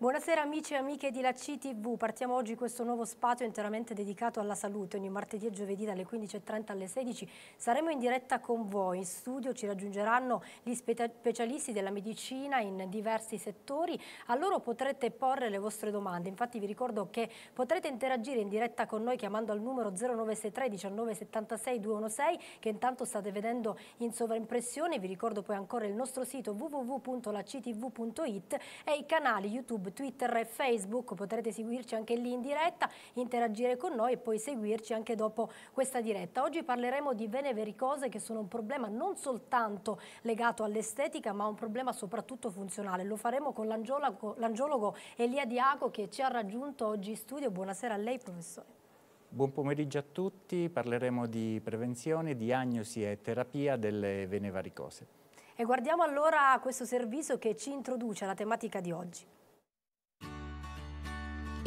Buonasera amici e amiche di La CTV, partiamo oggi questo nuovo spazio interamente dedicato alla salute, ogni martedì e giovedì dalle 15.30 alle 16 saremo in diretta con voi, in studio ci raggiungeranno gli specialisti della medicina in diversi settori, a loro potrete porre le vostre domande, infatti vi ricordo che potrete interagire in diretta con noi chiamando al numero 0963 1976 216 che intanto state vedendo in sovraimpressione, vi ricordo poi ancora il nostro sito www.lactv.it e i canali YouTube YouTube, Twitter e Facebook, potrete seguirci anche lì in diretta, interagire con noi e poi seguirci anche dopo questa diretta. Oggi parleremo di vene vericose che sono un problema non soltanto legato all'estetica ma un problema soprattutto funzionale. Lo faremo con l'angiologo Elia Diaco che ci ha raggiunto oggi in studio. Buonasera a lei professore. Buon pomeriggio a tutti, parleremo di prevenzione, diagnosi e terapia delle vene varicose. E guardiamo allora questo servizio che ci introduce alla tematica di oggi.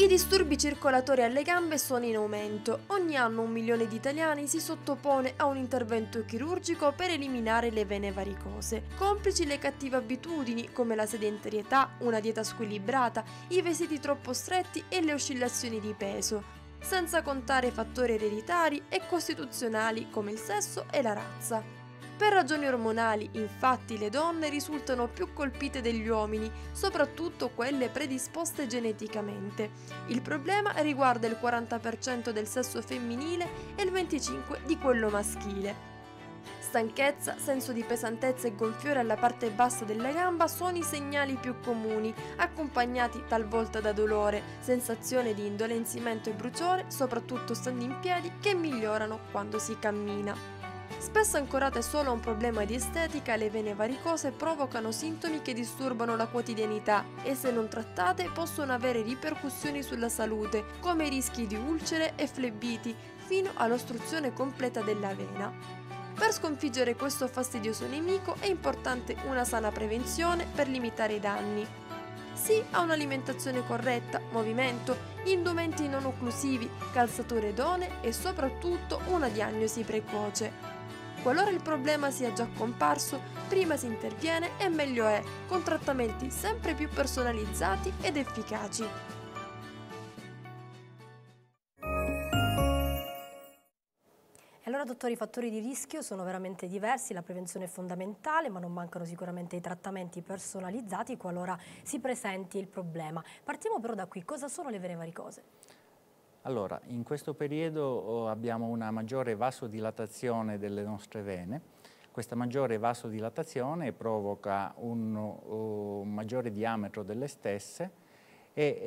I disturbi circolatori alle gambe sono in aumento. Ogni anno un milione di italiani si sottopone a un intervento chirurgico per eliminare le vene varicose. Complici le cattive abitudini come la sedentarietà, una dieta squilibrata, i vestiti troppo stretti e le oscillazioni di peso, senza contare fattori ereditari e costituzionali come il sesso e la razza. Per ragioni ormonali, infatti, le donne risultano più colpite degli uomini, soprattutto quelle predisposte geneticamente. Il problema riguarda il 40% del sesso femminile e il 25% di quello maschile. Stanchezza, senso di pesantezza e gonfiore alla parte bassa della gamba sono i segnali più comuni, accompagnati talvolta da dolore, sensazione di indolenzimento e bruciore, soprattutto stando in piedi, che migliorano quando si cammina spesso ancorate solo a un problema di estetica, le vene varicose provocano sintomi che disturbano la quotidianità e se non trattate possono avere ripercussioni sulla salute, come i rischi di ulcere e flebiti, fino all'ostruzione completa della vena. Per sconfiggere questo fastidioso nemico è importante una sana prevenzione per limitare i danni. Sì a un'alimentazione corretta, movimento, indumenti non occlusivi, calzature idonee e soprattutto una diagnosi precoce. Qualora il problema sia già comparso, prima si interviene e meglio è, con trattamenti sempre più personalizzati ed efficaci. allora, dottori, i fattori di rischio sono veramente diversi, la prevenzione è fondamentale, ma non mancano sicuramente i trattamenti personalizzati qualora si presenti il problema. Partiamo però da qui, cosa sono le vere varicose? Allora, in questo periodo oh, abbiamo una maggiore vasodilatazione delle nostre vene. Questa maggiore vasodilatazione provoca un, oh, un maggiore diametro delle stesse e,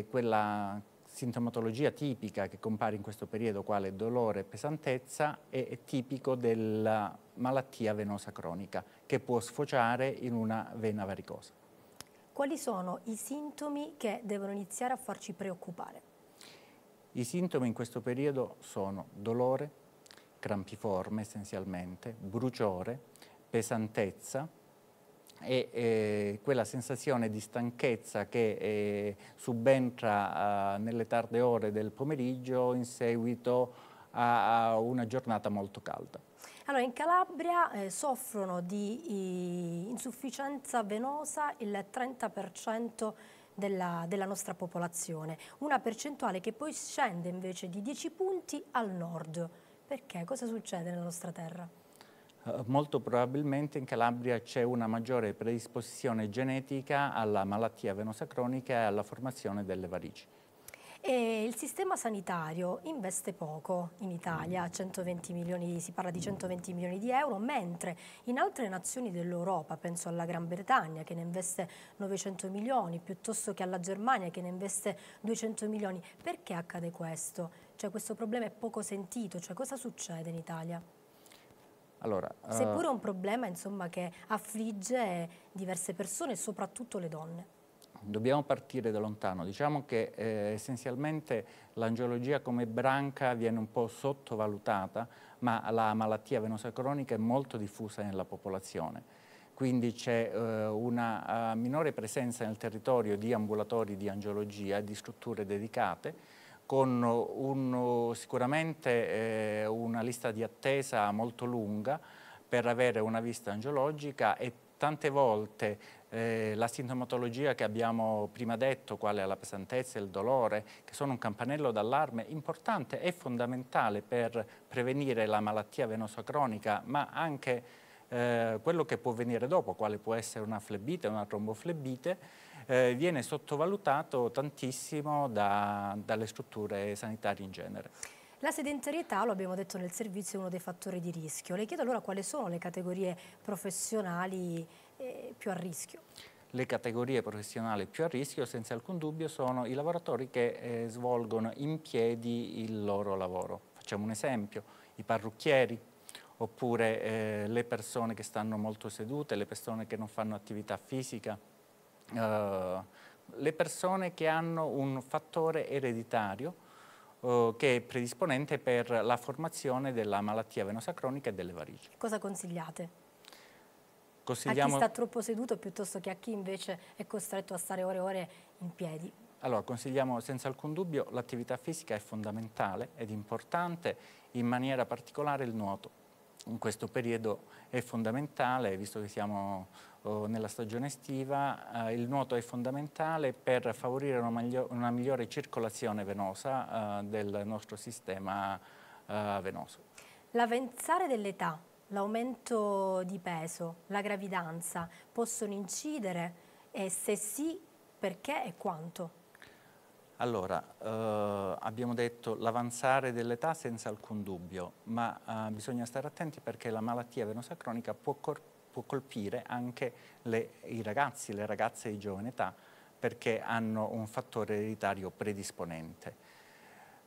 e quella sintomatologia tipica che compare in questo periodo, quale dolore e pesantezza, è, è tipico della malattia venosa cronica, che può sfociare in una vena varicosa. Quali sono i sintomi che devono iniziare a farci preoccupare? I sintomi in questo periodo sono dolore, crampiforme essenzialmente, bruciore, pesantezza, e eh, quella sensazione di stanchezza che eh, subentra eh, nelle tarde ore del pomeriggio in seguito a, a una giornata molto calda. Allora, in Calabria eh, soffrono di insufficienza venosa il 30% della, della nostra popolazione, una percentuale che poi scende invece di 10 punti al nord. Perché? Cosa succede nella nostra terra? Eh, molto probabilmente in Calabria c'è una maggiore predisposizione genetica alla malattia venosa cronica e alla formazione delle varici. E il sistema sanitario investe poco in Italia, milioni, si parla di 120 milioni di euro, mentre in altre nazioni dell'Europa, penso alla Gran Bretagna che ne investe 900 milioni, piuttosto che alla Germania che ne investe 200 milioni, perché accade questo? Cioè questo problema è poco sentito, cioè cosa succede in Italia? Allora, Seppure è uh... Eh, un problema insomma, che affligge diverse persone, soprattutto le donne dobbiamo partire da lontano. Diciamo che eh, essenzialmente l'angiologia come branca viene un po' sottovalutata, ma la malattia venosa cronica è molto diffusa nella popolazione. Quindi c'è eh, una uh, minore presenza nel territorio di ambulatori di angiologia, di strutture dedicate, con un, sicuramente eh, una lista di attesa molto lunga, per avere una vista angiologica e tante volte eh, la sintomatologia che abbiamo prima detto, quale è la pesantezza e il dolore, che sono un campanello d'allarme importante e fondamentale per prevenire la malattia venosa cronica, ma anche eh, quello che può venire dopo, quale può essere una flebite, una tromboflebite, eh, viene sottovalutato tantissimo da, dalle strutture sanitarie in genere. La sedentarietà, lo abbiamo detto nel servizio, è uno dei fattori di rischio. Le chiedo allora quali sono le categorie professionali eh, più a rischio? Le categorie professionali più a rischio senza alcun dubbio sono i lavoratori che eh, svolgono in piedi il loro lavoro. Facciamo un esempio, i parrucchieri, oppure eh, le persone che stanno molto sedute, le persone che non fanno attività fisica, eh, le persone che hanno un fattore ereditario eh, che è predisponente per la formazione della malattia venosa cronica e delle varici. Cosa consigliate? Consigliamo... A chi sta troppo seduto piuttosto che a chi invece è costretto a stare ore e ore in piedi. Allora, consigliamo senza alcun dubbio l'attività fisica è fondamentale ed importante, in maniera particolare il nuoto in questo periodo è fondamentale, visto che siamo oh, nella stagione estiva, eh, il nuoto è fondamentale per favorire una, migliore, una migliore circolazione venosa eh, del nostro sistema eh, venoso. L'avanzare dell'età, l'aumento di peso, la gravidanza possono incidere e se sì perché e quanto? Allora, eh, abbiamo detto l'avanzare dell'età senza alcun dubbio, ma eh, bisogna stare attenti perché la malattia venosa cronica può, può colpire anche le, i ragazzi, le ragazze di giovane età, perché hanno un fattore ereditario predisponente.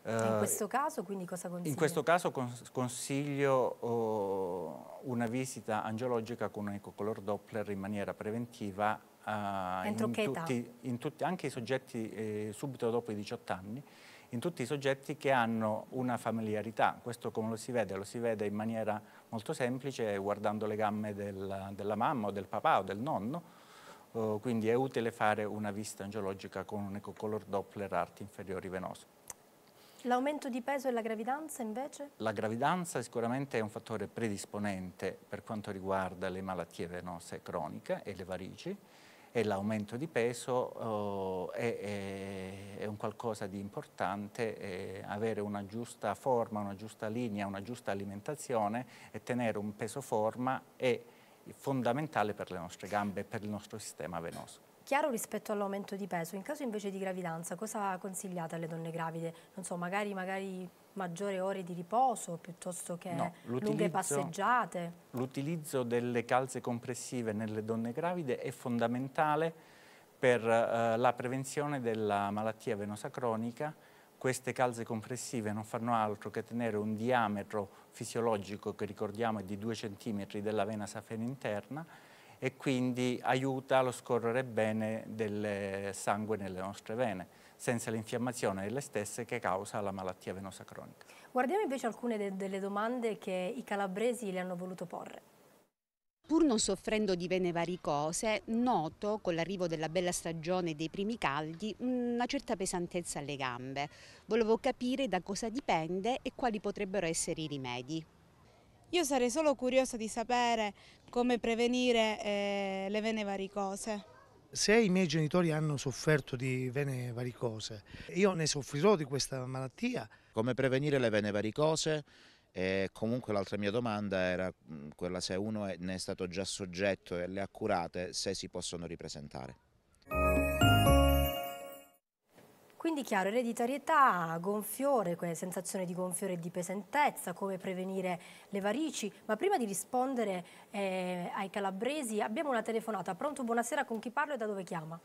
In eh, questo caso quindi cosa consiglio? In questo caso cons consiglio oh, una visita angiologica con un ecocolor Doppler in maniera preventiva in tutti, in tutti, anche i soggetti eh, subito dopo i 18 anni, in tutti i soggetti che hanno una familiarità. Questo come lo si vede? Lo si vede in maniera molto semplice guardando le gambe del, della mamma o del papà o del nonno, Uh, quindi è utile fare una vista angiologica con un ecocolor Doppler arti inferiori venoso. L'aumento di peso e la gravidanza invece? La gravidanza sicuramente è un fattore predisponente per quanto riguarda le malattie venose croniche e le varici, e l'aumento di peso eh, è, è, un qualcosa di importante, eh, avere una giusta forma, una giusta linea, una giusta alimentazione e tenere un peso forma è fondamentale per le nostre gambe e per il nostro sistema venoso. Chiaro rispetto all'aumento di peso, in caso invece di gravidanza cosa consigliate alle donne gravide? Non so, magari, magari maggiore ore di riposo piuttosto che no, lunghe passeggiate? L'utilizzo delle calze compressive nelle donne gravide è fondamentale per eh, la prevenzione della malattia venosa cronica. Queste calze compressive non fanno altro che tenere un diametro fisiologico che ricordiamo è di 2 cm della vena safena interna e quindi aiuta lo scorrere bene del sangue nelle nostre vene senza l'infiammazione delle stesse che causa la malattia venosa cronica. Guardiamo invece alcune de delle domande che i calabresi le hanno voluto porre. Pur non soffrendo di vene varicose, noto con l'arrivo della bella stagione e dei primi caldi una certa pesantezza alle gambe. Volevo capire da cosa dipende e quali potrebbero essere i rimedi. Io sarei solo curiosa di sapere come prevenire eh, le vene varicose. Se i miei genitori hanno sofferto di vene varicose, io ne soffrirò di questa malattia. Come prevenire le vene varicose? E comunque l'altra mia domanda era mm, quella se uno ne è stato già soggetto e le ha curate, se si possono ripresentare. Quindi chiaro, ereditarietà, gonfiore, sensazione di gonfiore e di pesantezza, come prevenire le varici, ma prima di rispondere eh, ai calabresi abbiamo una telefonata. Pronto, buonasera, con chi parlo e da dove chiama?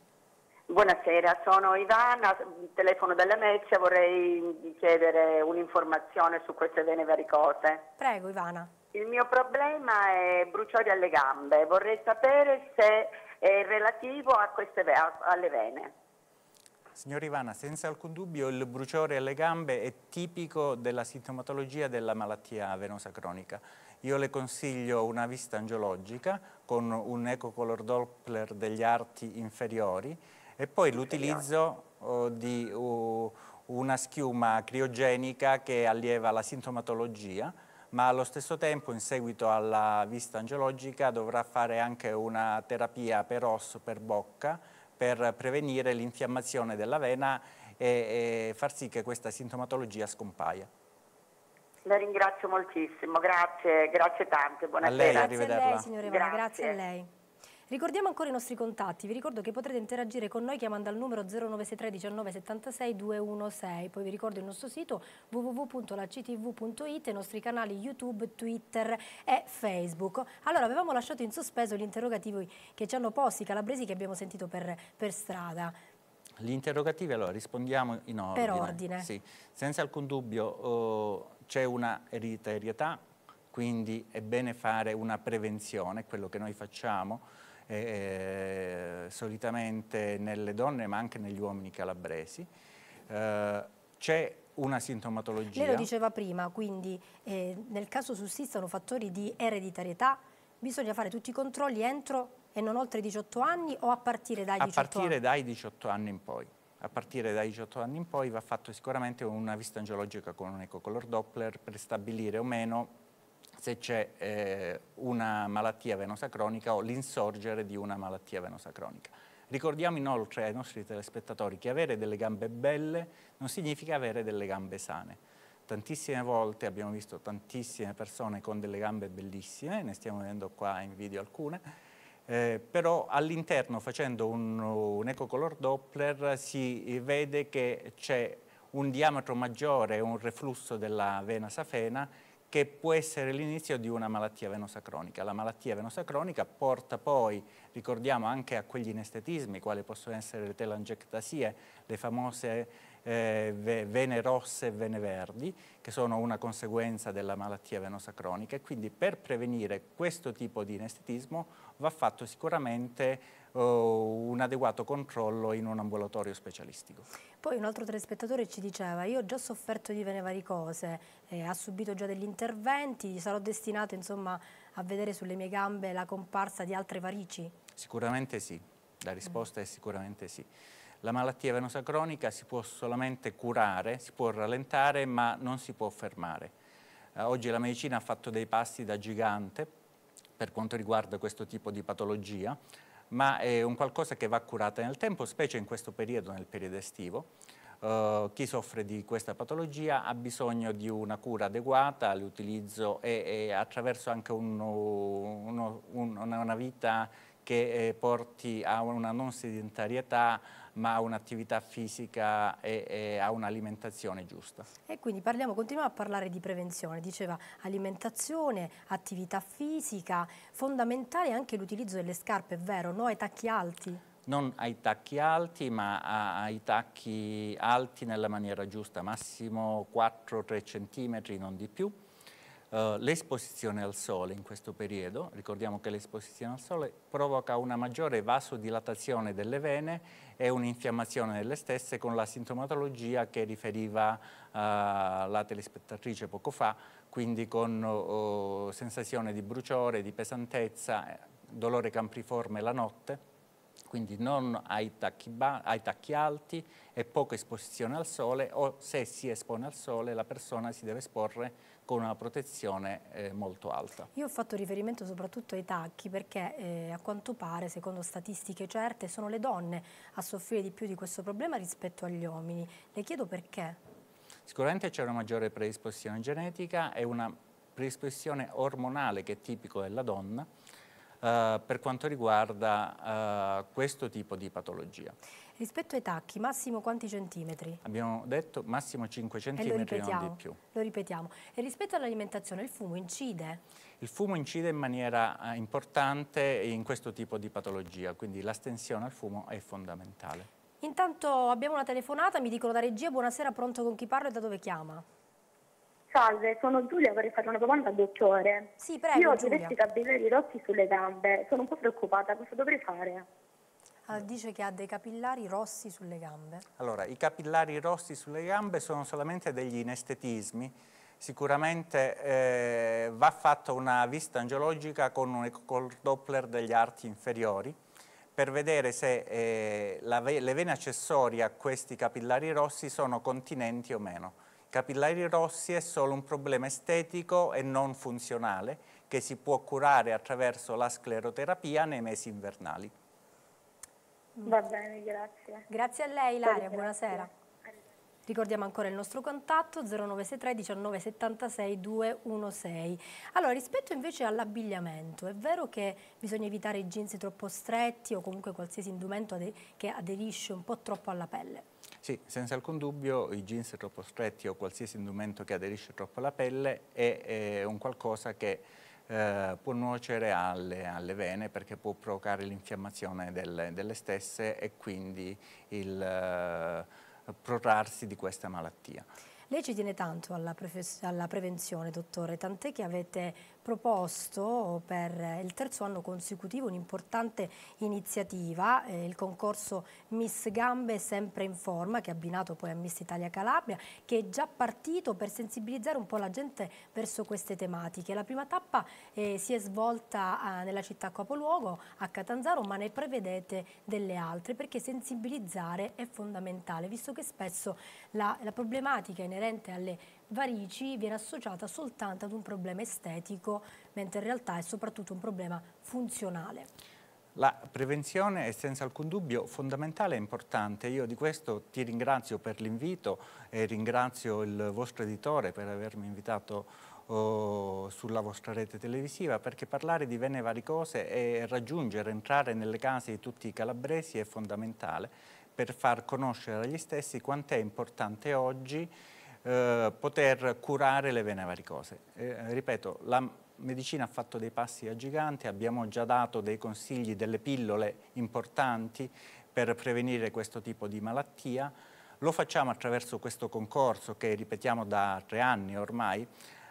Buonasera, sono Ivana, telefono dalla Mezia, vorrei chiedere un'informazione su queste vene varicose. Prego Ivana. Il mio problema è bruciore alle gambe, vorrei sapere se è relativo queste, alle vene. Signor Ivana, senza alcun dubbio il bruciore alle gambe è tipico della sintomatologia della malattia venosa cronica. Io le consiglio una vista angiologica con un ecocolor Doppler degli arti inferiori e poi l'utilizzo uh, di uh, una schiuma criogenica che allieva la sintomatologia ma allo stesso tempo in seguito alla vista angiologica dovrà fare anche una terapia per osso, per bocca per prevenire l'infiammazione della vena e, e far sì che questa sintomatologia scompaia. La ringrazio moltissimo, grazie, grazie tante, buonasera. A lei, arrivederla. Grazie a lei, signore Ivana, grazie. grazie a lei. Ricordiamo ancora i nostri contatti, vi ricordo che potrete interagire con noi chiamando al numero 0963 1976 216, poi vi ricordo il nostro sito www.lactv.it, i nostri canali YouTube, Twitter e Facebook. Allora avevamo lasciato in sospeso gli interrogativi che ci hanno posto i calabresi che abbiamo sentito per, per strada. Gli interrogativi, allora, rispondiamo in ordine. Per ordine. Sì. Senza alcun dubbio eh, c'è una ereditarietà, quindi è bene fare una prevenzione, quello che noi facciamo, eh, eh, solitamente nelle donne ma anche negli uomini calabresi. Eh, c'è una sintomatologia. Lei lo diceva prima, quindi eh, nel caso sussistano fattori di ereditarietà, bisogna fare tutti i controlli entro e non oltre i 18 anni o a partire dai 18 anni? A partire anni? dai 18 anni in poi. A partire dai 18 anni in poi va fatto sicuramente una vista angiologica con un ecocolor Doppler per stabilire o meno se c'è eh, una malattia venosa cronica o l'insorgere di una malattia venosa cronica. Ricordiamo inoltre ai nostri telespettatori che avere delle gambe belle non significa avere delle gambe sane. Tantissime volte abbiamo visto tantissime persone con delle gambe bellissime, ne stiamo vedendo qua in video alcune, eh, però all'interno facendo un, un ecocolor Doppler si vede che c'è un diametro maggiore, un reflusso della vena safena che può essere l'inizio di una malattia venosa cronica. La malattia venosa cronica porta poi, ricordiamo, anche a quegli inestetismi, quali possono essere le telangiectasie, le famose eh, vene rosse e vene verdi, che sono una conseguenza della malattia venosa cronica. E quindi per prevenire questo tipo di inestetismo va fatto sicuramente un adeguato controllo in un ambulatorio specialistico. Poi un altro telespettatore ci diceva io ho già sofferto di venevaricose, eh, ha subito già degli interventi, sarò destinato insomma, a vedere sulle mie gambe la comparsa di altre varici? Sicuramente sì, la risposta mm. è sicuramente sì. La malattia venosa cronica si può solamente curare, si può rallentare, ma non si può fermare. Eh, oggi la medicina ha fatto dei passi da gigante per quanto riguarda questo tipo di patologia, ma è un qualcosa che va curata nel tempo, specie in questo periodo, nel periodo estivo. Uh, chi soffre di questa patologia ha bisogno di una cura adeguata all'utilizzo e, e, attraverso anche uno, uno, un, una vita che eh, porti a una non sedentarietà, ma a un'attività fisica e, e a un'alimentazione giusta. E quindi parliamo, continuiamo a parlare di prevenzione, diceva alimentazione, attività fisica, fondamentale anche l'utilizzo delle scarpe, è vero, no ai tacchi alti? non ai tacchi alti ma ai tacchi alti nella maniera giusta, massimo 4-3 cm, non di più eh, l'esposizione al sole in questo periodo, ricordiamo che l'esposizione al sole provoca una maggiore vasodilatazione delle vene e un'infiammazione delle stesse con la sintomatologia che riferiva uh, la telespettatrice poco fa, quindi con uh, sensazione di bruciore, di pesantezza, eh, dolore campriforme la notte quindi non ai tacchi, ai tacchi, alti e poca esposizione al sole o se si espone al sole la persona si deve esporre con una protezione eh, molto alta. Io ho fatto riferimento soprattutto ai tacchi perché eh, a quanto pare, secondo statistiche certe, sono le donne a soffrire di più di questo problema rispetto agli uomini. Le chiedo perché. Sicuramente c'è una maggiore predisposizione genetica e una predisposizione ormonale che è tipico della donna eh, per quanto riguarda eh, questo tipo di patologia. Rispetto ai tacchi, massimo quanti centimetri? Abbiamo detto massimo 5 centimetri, non di più. Lo ripetiamo. E rispetto all'alimentazione, il fumo incide? Il fumo incide in maniera eh, importante in questo tipo di patologia, quindi l'astensione al fumo è fondamentale. Intanto abbiamo una telefonata, mi dicono da regia, buonasera, pronto con chi parlo e da dove chiama? Salve, sono Giulia, vorrei fare una domanda al dottore. Sì, prego. Io ho diversi capillari rossi sulle gambe, sono un po' preoccupata, cosa dovrei fare? Allora, dice che ha dei capillari rossi sulle gambe. Allora, i capillari rossi sulle gambe sono solamente degli inestetismi. Sicuramente eh, va fatta una vista angiologica con un col Doppler degli arti inferiori per vedere se eh, ve le vene accessorie a questi capillari rossi sono continenti o meno Capillari rossi è solo un problema estetico e non funzionale che si può curare attraverso la scleroterapia nei mesi invernali. Va bene, grazie. Grazie a lei Ilaria, buonasera. Ricordiamo ancora il nostro contatto 0963 1976 216. Allora, rispetto invece all'abbigliamento, è vero che bisogna evitare i jeans troppo stretti o comunque qualsiasi indumento che aderisce un po' troppo alla pelle? Sì, senza alcun dubbio i jeans troppo stretti o qualsiasi indumento che aderisce troppo alla pelle è, è un qualcosa che eh, può nuocere alle, alle, vene perché può provocare l'infiammazione delle, delle, stesse e quindi il eh, prorarsi di questa malattia. Lei ci tiene tanto alla, alla prevenzione, dottore, tant'è che avete proposto per il terzo anno consecutivo un'importante iniziativa, eh, il concorso Miss Gambe sempre in forma che è abbinato poi a Miss Italia Calabria che è già partito per sensibilizzare un po' la gente verso queste tematiche. La prima tappa eh, si è svolta eh, nella città capoluogo a Catanzaro ma ne prevedete delle altre perché sensibilizzare è fondamentale visto che spesso la, la problematica inerente alle varici viene associata soltanto ad un problema estetico, mentre in realtà è soprattutto un problema funzionale. La prevenzione è senza alcun dubbio fondamentale e importante. Io di questo ti ringrazio per l'invito e ringrazio il vostro editore per avermi invitato oh, sulla vostra rete televisiva perché parlare di vene varicose e raggiungere, entrare nelle case di tutti i calabresi è fondamentale per far conoscere agli stessi quanto è importante oggi eh, poter curare le vene varicose. Eh, ripeto, la medicina ha fatto dei passi a gigante, abbiamo già dato dei consigli, delle pillole importanti per prevenire questo tipo di malattia. Lo facciamo attraverso questo concorso che ripetiamo da tre anni ormai,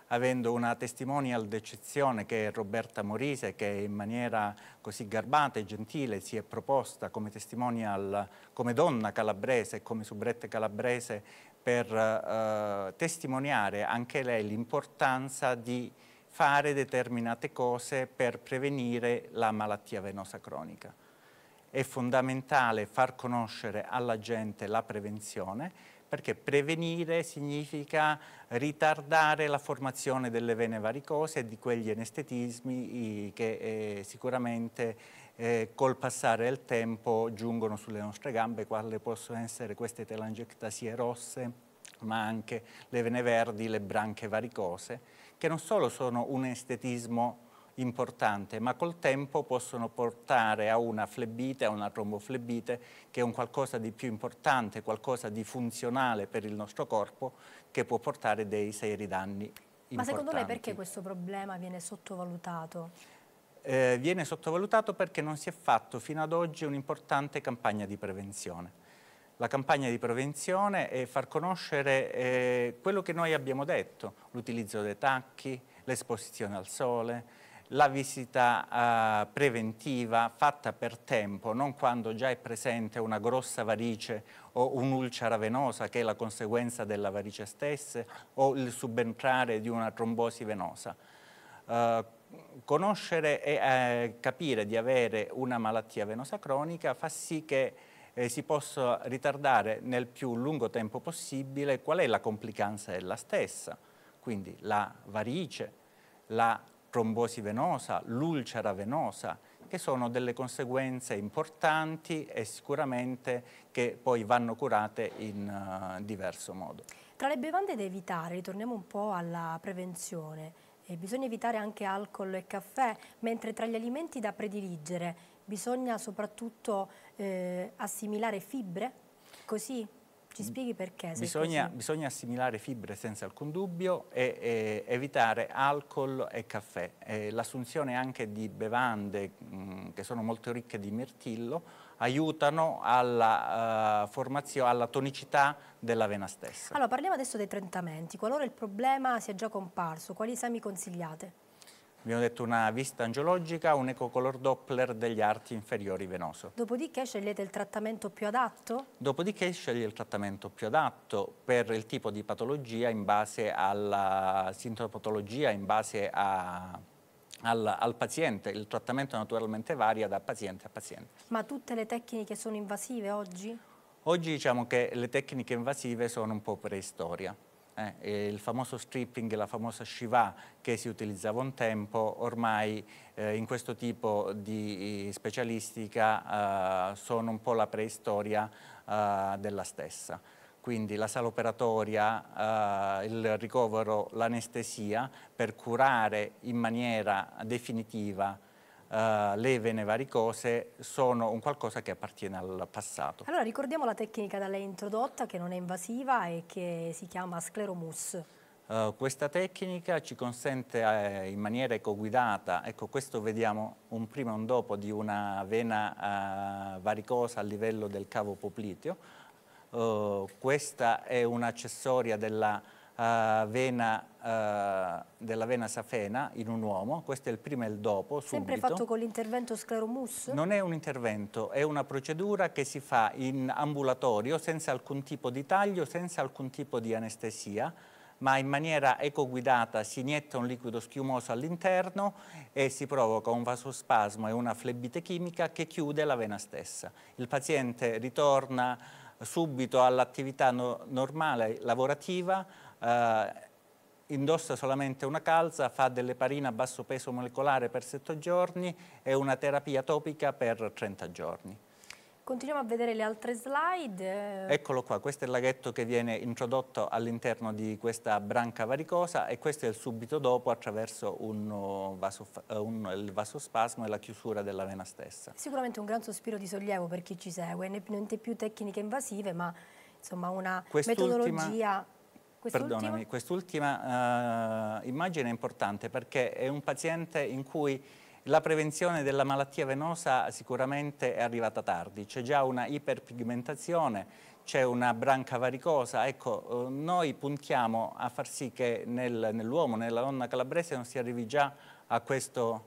avendo una testimonial d'eccezione che è Roberta Morise che in maniera così garbata e gentile si è proposta come testimonial, come donna calabrese e come subrette calabrese per eh, testimoniare anche lei l'importanza di fare determinate cose per prevenire la malattia venosa cronica. È fondamentale far conoscere alla gente la prevenzione perché prevenire significa ritardare la formazione delle vene varicose e di quegli anestetismi che eh, sicuramente eh, col passare del tempo giungono sulle nostre gambe, quali possono essere queste telangiectasie rosse, ma anche le vene verdi, le branche varicose, che non solo sono un estetismo importante, ma col tempo possono portare a una flebite, a una tromboflebite, che è un qualcosa di più importante, qualcosa di funzionale per il nostro corpo, che può portare dei seri danni ma secondo lei perché questo problema viene sottovalutato? Eh, viene sottovalutato perché non si è fatto fino ad oggi un'importante campagna di prevenzione. La campagna di prevenzione è far conoscere eh, quello che noi abbiamo detto, l'utilizzo dei tacchi, l'esposizione al sole, la visita eh, preventiva fatta per tempo, non quando già è presente una grossa varice o un'ulcera venosa che è la conseguenza della varice stessa o il subentrare di una trombosi venosa. Eh, conoscere e eh, capire di avere una malattia venosa cronica fa sì che eh, si possa ritardare nel più lungo tempo possibile qual è la complicanza della stessa, quindi la varice, la trombosi venosa, l'ulcera venosa, che sono delle conseguenze importanti e sicuramente che poi vanno curate in uh, diverso modo. Tra le bevande da evitare, ritorniamo un po' alla prevenzione, e eh, bisogna evitare anche alcol e caffè, mentre tra gli alimenti da prediligere bisogna soprattutto eh, assimilare fibre, così? Ci spieghi perché? Bisogna, bisogna, assimilare fibre senza alcun dubbio e, e evitare alcol e caffè. l'assunzione anche di bevande mh, che sono molto ricche di mirtillo aiutano alla, uh, eh, formazio, alla tonicità della vena stessa. Allora, parliamo adesso dei trattamenti. Qualora il problema sia già comparso, quali esami consigliate? abbiamo detto una vista angiologica, un ecocolor Doppler degli arti inferiori venoso. Dopodiché scegliete il trattamento più adatto? Dopodiché scegliete il trattamento più adatto per il tipo di patologia in base alla sintomatologia, in base a, al, al paziente. Il trattamento naturalmente varia da paziente a paziente. Ma tutte le tecniche sono invasive oggi? Oggi diciamo che le tecniche invasive sono un po' preistoria. Eh, eh, il famoso stripping, la famosa shiva che si utilizzava un tempo, ormai eh, in questo tipo di eh, specialistica eh, sono un po' la preistoria eh, della stessa. Quindi la sala operatoria, il ricovero, l'anestesia per curare in maniera definitiva eh, le vene varicose sono un qualcosa che appartiene al passato. Allora ricordiamo la tecnica da lei introdotta che non è invasiva e che si chiama scleromus. Uh, eh, questa tecnica ci consente eh, in maniera ecoguidata, ecco questo vediamo un prima e un dopo di una vena uh, eh, varicosa a livello del cavo popliteo, questa è un'accessoria della uh, vena, uh, della vena safena in un uomo, questo è il prima e il dopo, subito. Sempre fatto con l'intervento scleromus? Non è un intervento, è una procedura che si fa in ambulatorio, senza alcun tipo di taglio, senza alcun tipo di anestesia, ma in maniera ecoguidata si inietta un liquido schiumoso all'interno e si provoca un vasospasmo e una flebite chimica che chiude la vena stessa. Il paziente ritorna subito all'attività no normale lavorativa, eh, indossa solamente una calza, fa delle parine a basso peso molecolare per 7 giorni e una terapia topica per 30 giorni. Continuiamo a vedere le altre slide. Eccolo qua, questo è il laghetto che viene introdotto all'interno di questa branca varicosa e questo è il subito dopo attraverso un vaso, eh, un, il vasospasmo e la chiusura della vena stessa. Sicuramente un gran sospiro di sollievo per chi ci segue, non te più tecniche invasive ma insomma una quest metodologia... Quest quest'ultima uh, immagine è importante perché è un paziente in cui la prevenzione della malattia venosa sicuramente è arrivata tardi, c'è già una iperpigmentazione, c'è una branca varicosa, ecco, eh, noi puntiamo a far sì che nel, nell'uomo, nella donna calabrese non si arrivi già a questo,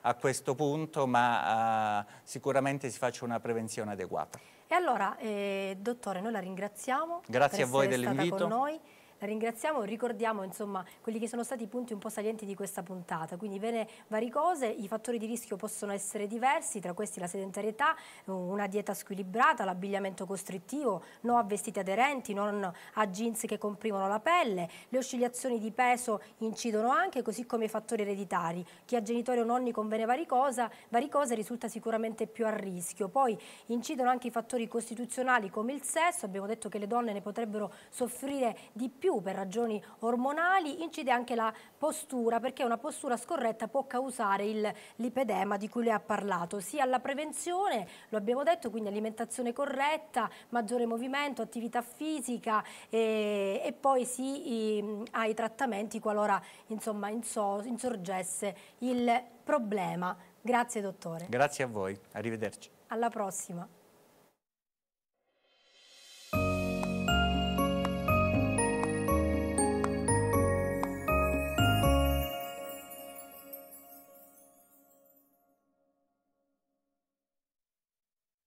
a questo punto, ma a, eh, sicuramente si faccia una prevenzione adeguata. E allora, eh, dottore, noi la ringraziamo Grazie per a voi dell'invito. con noi la ringraziamo, ricordiamo insomma quelli che sono stati i punti un po' salienti di questa puntata, quindi bene varie cose, i fattori di rischio possono essere diversi, tra questi la sedentarietà, una dieta squilibrata, l'abbigliamento costrittivo, no a vestiti aderenti, non a jeans che comprimono la pelle, le oscillazioni di peso incidono anche, così come i fattori ereditari, chi ha genitori o nonni con bene varicosa, varicose risulta sicuramente più a rischio, poi incidono anche i fattori costituzionali come il sesso, abbiamo detto che le donne ne potrebbero soffrire di più più per ragioni ormonali, incide anche la postura perché una postura scorretta può causare lipedema di cui lei ha parlato, sia alla prevenzione, lo abbiamo detto, quindi alimentazione corretta, maggiore movimento, attività fisica e, e poi sì i, ai trattamenti qualora insomma, insorgesse il problema. Grazie dottore. Grazie a voi, arrivederci. Alla prossima.